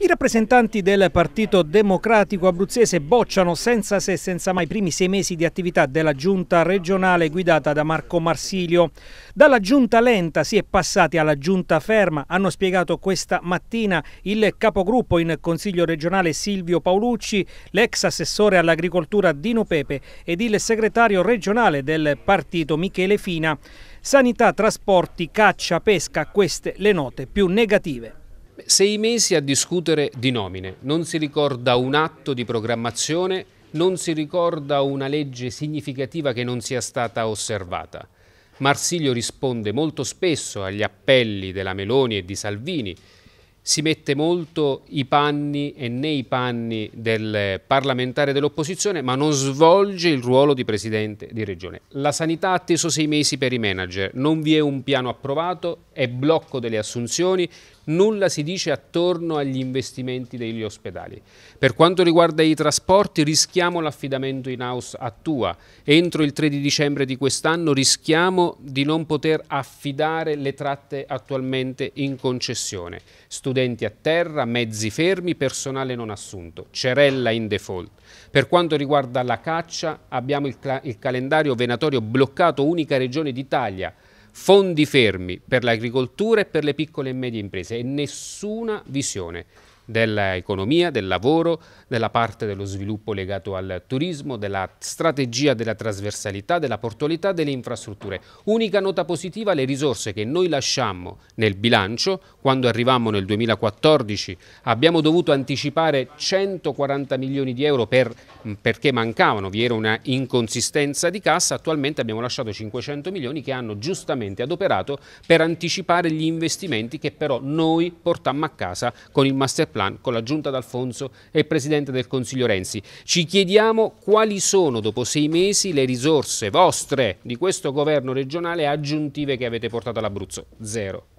I rappresentanti del Partito Democratico Abruzzese bocciano senza se e senza mai i primi sei mesi di attività della giunta regionale guidata da Marco Marsilio. Dalla giunta lenta si è passati alla giunta ferma, hanno spiegato questa mattina il capogruppo in Consiglio regionale Silvio Paolucci, l'ex assessore all'agricoltura Dino Pepe ed il segretario regionale del partito Michele Fina. Sanità, trasporti, caccia, pesca, queste le note più negative. Sei mesi a discutere di nomine, non si ricorda un atto di programmazione, non si ricorda una legge significativa che non sia stata osservata. Marsilio risponde molto spesso agli appelli della Meloni e di Salvini si mette molto i panni e nei panni del parlamentare dell'opposizione, ma non svolge il ruolo di presidente di regione. La sanità ha atteso sei mesi per i manager, non vi è un piano approvato, è blocco delle assunzioni, nulla si dice attorno agli investimenti degli ospedali. Per quanto riguarda i trasporti, rischiamo l'affidamento in house a Tua. Entro il 3 di dicembre di quest'anno rischiamo di non poter affidare le tratte attualmente in concessione. Studi studenti a terra, mezzi fermi, personale non assunto, Cerella in default. Per quanto riguarda la caccia abbiamo il, il calendario venatorio bloccato, unica regione d'Italia, fondi fermi per l'agricoltura e per le piccole e medie imprese e nessuna visione dell'economia, del lavoro, della parte dello sviluppo legato al turismo, della strategia della trasversalità, della portualità delle infrastrutture. Unica nota positiva le risorse che noi lasciammo nel bilancio, quando arrivammo nel 2014 abbiamo dovuto anticipare 140 milioni di euro per, mm, perché mancavano, vi era una inconsistenza di cassa, attualmente abbiamo lasciato 500 milioni che hanno giustamente adoperato per anticipare gli investimenti che però noi portammo a casa con il master plan plan con la giunta d'Alfonso e il Presidente del Consiglio Renzi. Ci chiediamo quali sono dopo sei mesi le risorse vostre di questo governo regionale aggiuntive che avete portato all'Abruzzo. Zero.